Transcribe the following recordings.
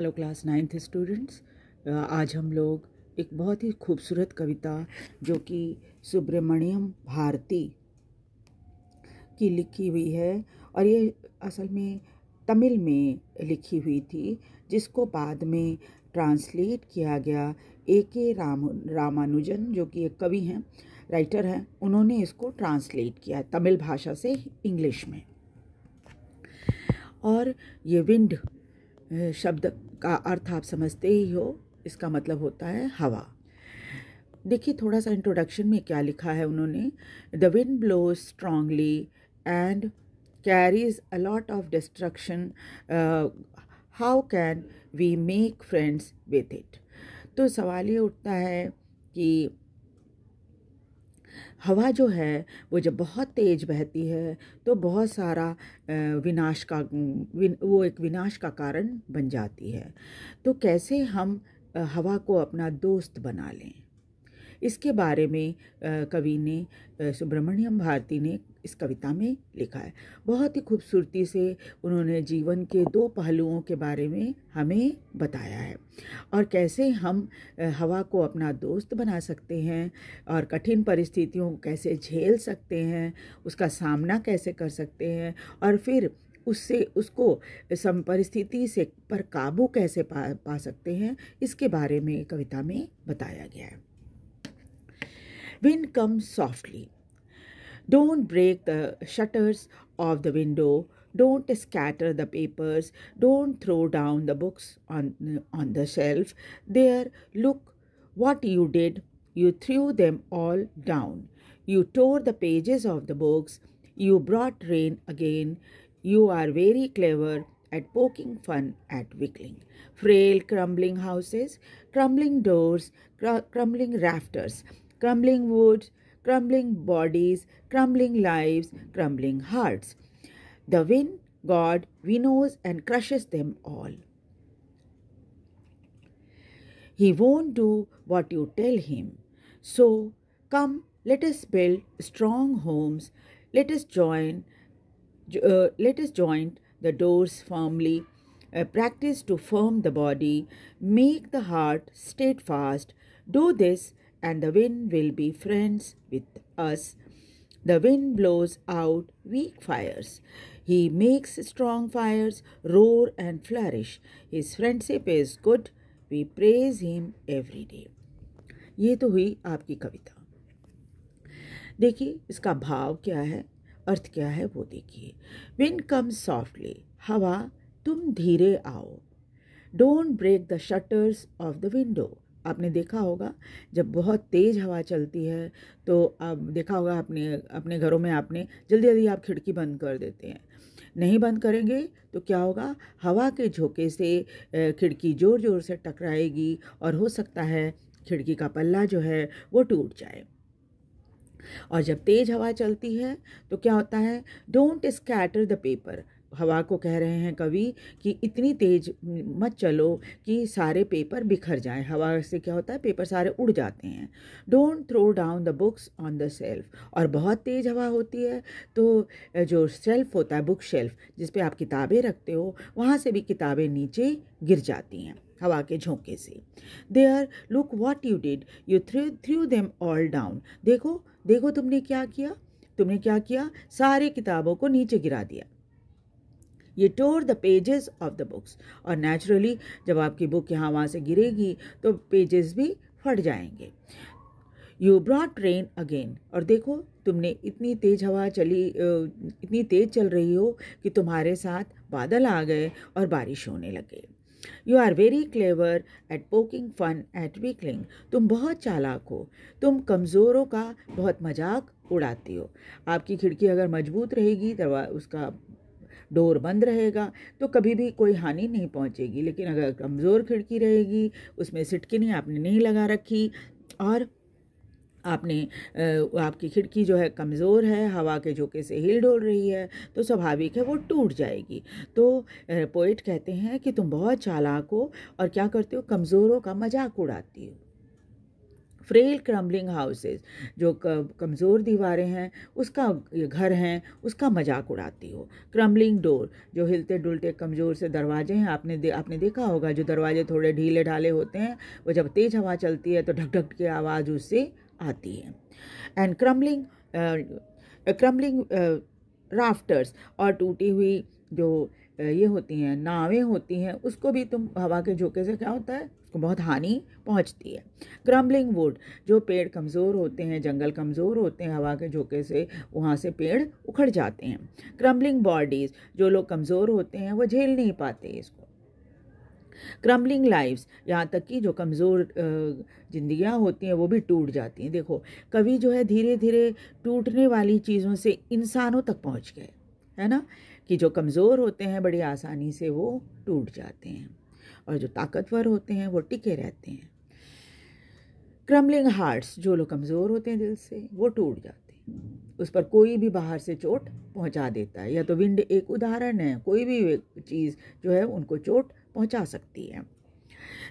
Hello class ninth students आज हम लोग एक बहुत ही खूबसूरत कविता जो कि सुब्रमण्यम भारती की लिखी हुई है और ये असल में तमिल में लिखी हुई थी जिसको बाद में ट्रांसलेट किया गया ए के राम रामानुजन जो कि एक कवि हैं राइटर हैं उन्होंने इसको ट्रांसलेट किया तमिल भाषा से इंग्लिश में और ये विंड शब्द का अर्थ आप समझते ही हो इसका मतलब होता है हवा देखिए थोड़ा सा इंट्रोडक्शन में क्या लिखा है उन्होंने the wind blows strongly and carries a lot of destruction how can we make friends with it तो सवाल ये उठता है कि हवा जो है वो जब बहुत तेज़ बहती है तो बहुत सारा विनाश का वो एक विनाश का कारण बन जाती है तो कैसे हम हवा को अपना दोस्त बना लें इसके बारे में कवि ने सुब्रमण्यम भारती ने इस कविता में लिखा है बहुत ही खूबसूरती से उन्होंने जीवन के दो पहलुओं के बारे में हमें बताया है और कैसे हम हवा को अपना दोस्त बना सकते हैं और कठिन परिस्थितियों को कैसे झेल सकते हैं उसका सामना कैसे कर सकते हैं और फिर उससे उसको सम परिस्थिति से पर काबू कैसे पा पा सकते हैं इसके बारे में कविता में बताया गया है Wind comes softly. Don't break the shutters of the window. Don't scatter the papers. Don't throw down the books on, on the shelf. There, look what you did. You threw them all down. You tore the pages of the books. You brought rain again. You are very clever at poking fun at Wickling. Frail, crumbling houses, crumbling doors, cr crumbling rafters, crumbling woods, crumbling bodies, crumbling lives, crumbling hearts. The wind god winnows and crushes them all. He won't do what you tell him. So come, let us build strong homes. Let us join. Uh, let us join the doors firmly. Uh, practice to firm the body, make the heart steadfast. Do this, and the wind will be friends with us. The wind blows out weak fires. He makes strong fires roar and flourish. His friendship is good. We praise him every day. ये तो हुई आपकी कविता देखिए इसका भाव क्या है अर्थ क्या है वो देखिए विन कम सॉफ्टली हवा तुम धीरे आओ don't break the shutters of the window आपने देखा होगा जब बहुत तेज़ हवा चलती है तो आप देखा होगा अपने अपने घरों में आपने जल्दी जल्दी आप खिड़की बंद कर देते हैं नहीं बंद करेंगे तो क्या होगा हवा के झोंके से खिड़की ज़ोर ज़ोर से टकराएगी और हो सकता है खिड़की का पल्ला जो है वो टूट जाए और जब तेज़ हवा चलती है तो क्या होता है डोंट स्कैटर द पेपर हवा को कह रहे हैं कवि कि इतनी तेज मत चलो कि सारे पेपर बिखर जाएं हवा से क्या होता है पेपर सारे उड़ जाते हैं don't throw down the books on the shelf और बहुत तेज़ हवा होती है तो जो सेल्फ होता है बुक शेल्फ जिस पे आप किताबें रखते हो वहाँ से भी किताबें नीचे गिर जाती हैं हवा के झोंके से there look what you did you threw threw them all down देखो देखो तुमने क्या किया तुमने क्या किया सारे किताबों को नीचे गिरा दिया ये tore the pages of the books और नेचुरली जब आपकी बुक यहाँ वहाँ से गिरेगी तो पेजेस भी फट जाएंगे यू ब्रॉड ट्रेन अगेन और देखो तुमने इतनी तेज़ हवा चली इतनी तेज़ चल रही हो कि तुम्हारे साथ बादल आ गए और बारिश होने लगे you are very clever at poking fun at weakling तुम बहुत चालाक हो तुम कमज़ोरों का बहुत मजाक उड़ाती हो आपकी खिड़की अगर मजबूत रहेगी तो उसका डोर बंद रहेगा तो कभी भी कोई हानि नहीं पहुंचेगी लेकिन अगर कमज़ोर खिड़की रहेगी उसमें सिटकिनी आपने नहीं लगा रखी और आपने आपकी खिड़की जो है कमज़ोर है हवा के झोंके से हिल डोल रही है तो स्वाभाविक है वो टूट जाएगी तो पोइट कहते हैं कि तुम बहुत चालाक हो और क्या करते हो कमज़ोरों का मजाक उड़ाती हो फ्रेल क्रम्बलिंग हाउसेज जो कमज़ोर दीवारें हैं उसका घर हैं उसका मजाक उड़ाती हो क्रम्बलिंग डोर जो हिलते डुलते कमज़ोर से दरवाजे हैं आपने दे, आपने देखा होगा जो दरवाजे थोड़े ढीले ढाले होते हैं वो जब तेज़ हवा चलती है तो ढक ढक की आवाज़ उससे आती है एंड क्रम्बलिंग क्रम्बलिंग राफ्टर्स और टूटी हुई जो uh, ये होती हैं नावें होती हैं उसको भी तुम हवा के झोंके से क्या होता है को बहुत हानि पहुंचती है क्रम्बलिंग वुड जो पेड़ कमज़ोर होते हैं जंगल कमज़ोर होते हैं हवा के झोंके से वहाँ से पेड़ उखड़ जाते हैं क्रम्बलिंग बॉडीज़ जो लोग कमज़ोर होते हैं वो झेल नहीं पाते इसको क्रम्बलिंग लाइफ्स यहाँ तक कि जो कमज़ोर जिंदगियाँ होती हैं वो भी टूट जाती हैं देखो कवि जो है धीरे धीरे टूटने वाली चीज़ों से इंसानों तक पहुँच गए है ना कि जो कमज़ोर होते हैं बड़ी आसानी से वो टूट जाते हैं और जो ताकतवर होते हैं वो टिके रहते हैं क्रमलिंग हार्ट्स जो लोग कमज़ोर होते हैं दिल से वो टूट जाते हैं उस पर कोई भी बाहर से चोट पहुंचा देता है या तो विंड एक उदाहरण है कोई भी चीज़ जो है उनको चोट पहुंचा सकती है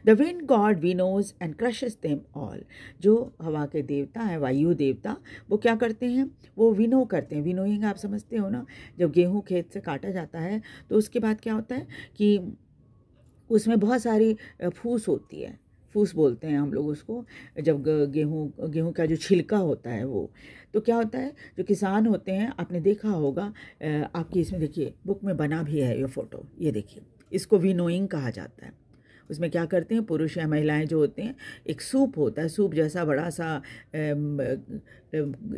the wind god winnows and crushes them all जो हवा के देवता हैं वायु देवता वो क्या करते हैं वो विनो करते हैं विनोइंग आप समझते हो ना जब गेहूँ खेत से काटा जाता है तो उसके बाद क्या होता है कि उसमें बहुत सारी फूस होती है फूस बोलते हैं हम लोग उसको जब गेहूँ गेहूँ का जो छिलका होता है वो तो क्या होता है जो किसान होते हैं आपने देखा होगा आपकी इसमें देखिए बुक में बना भी है ये फ़ोटो ये देखिए इसको विनोइंग कहा जाता है उसमें क्या करते हैं पुरुष या महिलाएं जो होते हैं एक सूप होता है सूप जैसा बड़ा सा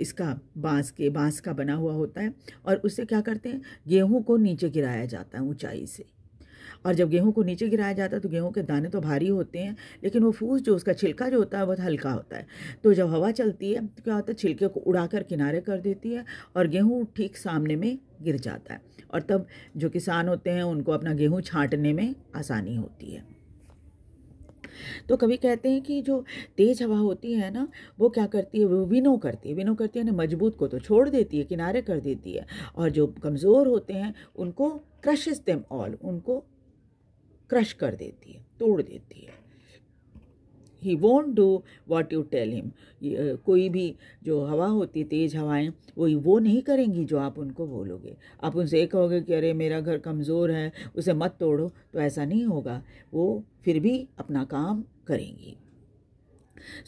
इसका बांस के बांस का बना हुआ होता है और उससे क्या करते हैं गेहूं को नीचे गिराया जाता है ऊंचाई से और जब गेहूँ को नीचे गिराया जाता है तो गेहूँ के दाने तो भारी होते हैं लेकिन वो फूस जो उसका छिलका जो होता है बहुत हल्का होता है तो जब हवा चलती है तो क्या होता है छिलके को उड़ाकर किनारे कर देती है और गेहूँ ठीक सामने में गिर जाता है और तब जो किसान होते हैं उनको अपना गेहूँ छाँटने में आसानी होती है तो कभी कहते हैं कि जो तेज हवा होती है ना वो क्या करती है वो विनो करती है विनो करती है ना मजबूत को तो छोड़ देती है किनारे कर देती है और जो कमज़ोर होते हैं उनको क्रशेस देम ऑल उनको क्रश कर देती है तोड़ देती है he won't do what you tell him कोई भी जो हवा होती तेज़ हवाएं वो वो नहीं करेंगी जो आप उनको बोलोगे आप उनसे ये कहोगे कि अरे मेरा घर कमज़ोर है उसे मत तोड़ो तो ऐसा नहीं होगा वो फिर भी अपना काम करेंगी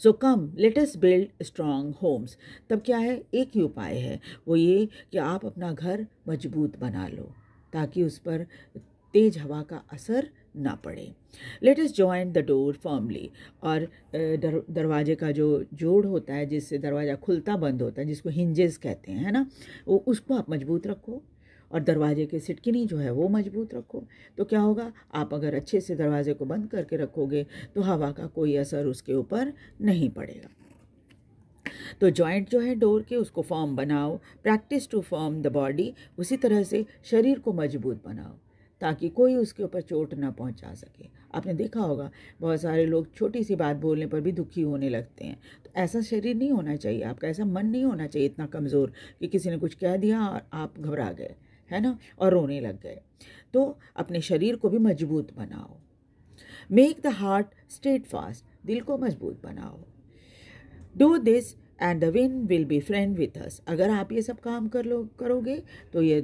so come let us build strong homes तब क्या है एक ही उपाय है वो ये कि आप अपना घर मजबूत बना लो ताकि उस पर तेज़ हवा का असर ना पड़े लेट इस जॉइन द डोर फॉर्मली और दर, दरवाजे का जो जोड़ होता है जिससे दरवाज़ा खुलता बंद होता है जिसको हिंजेस कहते हैं है ना वो उसको आप मजबूत रखो और दरवाजे के सिटकिनी जो है वो मजबूत रखो तो क्या होगा आप अगर अच्छे से दरवाजे को बंद करके रखोगे तो हवा का कोई असर उसके ऊपर नहीं पड़ेगा तो जॉइंट जो है डोर के उसको फॉर्म बनाओ practice to form the body उसी तरह से शरीर को मजबूत बनाओ ताकि कोई उसके ऊपर चोट ना पहुंचा सके आपने देखा होगा बहुत सारे लोग छोटी सी बात बोलने पर भी दुखी होने लगते हैं तो ऐसा शरीर नहीं होना चाहिए आपका ऐसा मन नहीं होना चाहिए इतना कमज़ोर कि किसी ने कुछ कह दिया और आप घबरा गए है ना और रोने लग गए तो अपने शरीर को भी मजबूत बनाओ make the heart steadfast दिल को मजबूत बनाओ do this and the wind will be friend with us अगर आप ये सब काम कर लो करोगे तो ये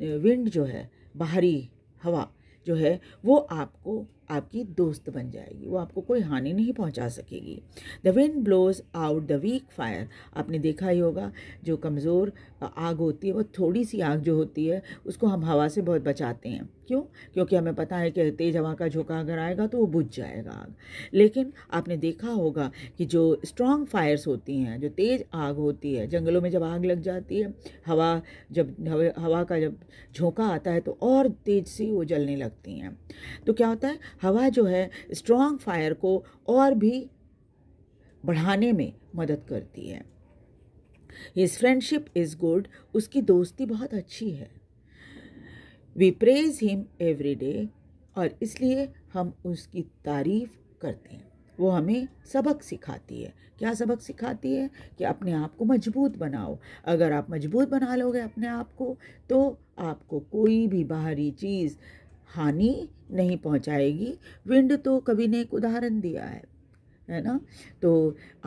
विंड जो है बाहरी हवा जो है वो आपको आपकी दोस्त बन जाएगी वो आपको कोई हानि नहीं पहुंचा सकेगी the wind blows out the weak fire आपने देखा ही होगा जो कमज़ोर आग होती है वो थोड़ी सी आग जो होती है उसको हम हवा से बहुत बचाते हैं क्यों क्योंकि हमें पता है कि तेज़ हवा का झोंका अगर आएगा तो वो बुझ जाएगा आग लेकिन आपने देखा होगा कि जो स्ट्रॉन्ग फायर्स होती हैं जो तेज़ आग होती है जंगलों में जब आग लग जाती है हवा जब हवा का जब झोंका आता है तो और तेज़ से वो जलने लगती हैं तो क्या होता है हवा जो है स्ट्रॉन्ग फायर को और भी बढ़ाने में मदद करती है हिज फ्रेंडशिप इज़ गुड उसकी दोस्ती बहुत अच्छी है we praise him every day और इसलिए हम उसकी तारीफ करते हैं वो हमें सबक सिखाती है क्या सबक सिखाती है कि अपने आप को मजबूत बनाओ अगर आप मजबूत बना लोगे अपने आप को तो आपको कोई भी बाहरी चीज़ हानि नहीं पहुंचाएगी विंड तो कवि ने एक उदाहरण दिया है है ना तो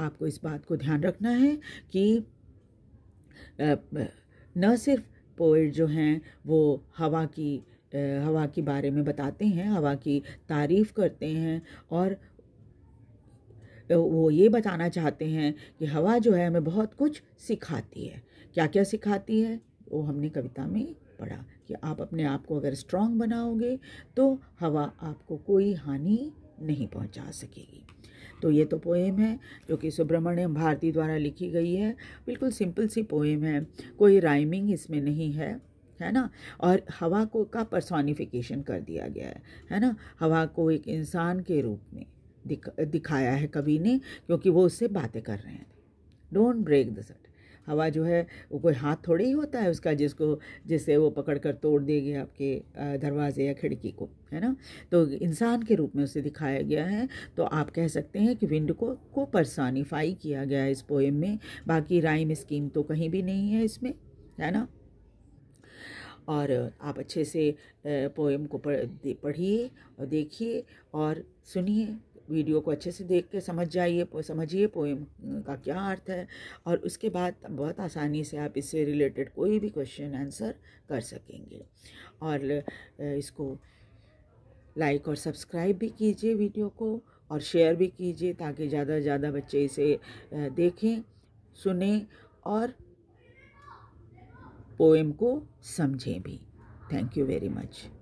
आपको इस बात को ध्यान रखना है कि न सिर्फ पोइट जो हैं वो हवा की हवा के बारे में बताते हैं हवा की तारीफ़ करते हैं और वो ये बताना चाहते हैं कि हवा जो है हमें बहुत कुछ सिखाती है क्या क्या सिखाती है वो हमने कविता में पड़ा कि आप अपने आप को अगर स्ट्रांग बनाओगे तो हवा आपको कोई हानि नहीं पहुंचा सकेगी तो ये तो पोएम है जो कि सुब्रमण्यम भारती द्वारा लिखी गई है बिल्कुल सिंपल सी पोएम है कोई राइमिंग इसमें नहीं है है ना और हवा को का पर्सोनिफिकेशन कर दिया गया है है ना हवा को एक इंसान के रूप में दिख, दिखाया है कवि ने क्योंकि वो उससे बातें कर रहे हैं डोंट ब्रेक द सट हवा जो है वो कोई हाथ थोड़ी ही होता है उसका जिसको जिससे वो पकड़ कर तोड़ देगी आपके दरवाजे या खिड़की को है ना तो इंसान के रूप में उसे दिखाया गया है तो आप कह सकते हैं कि विंड को को परसानीफाई किया गया है इस पोएम में बाकी राइम स्कीम तो कहीं भी नहीं है इसमें है ना और आप अच्छे से पोएम को पढ़िए और देखिए और सुनिए वीडियो को अच्छे से देख के समझ जाइए समझिए पोएम का क्या अर्थ है और उसके बाद बहुत आसानी से आप इससे रिलेटेड कोई भी क्वेश्चन आंसर कर सकेंगे और इसको लाइक और सब्सक्राइब भी कीजिए वीडियो को और शेयर भी कीजिए ताकि ज़्यादा से ज़्यादा बच्चे इसे देखें सुने और पोएम को समझें भी थैंक यू वेरी मच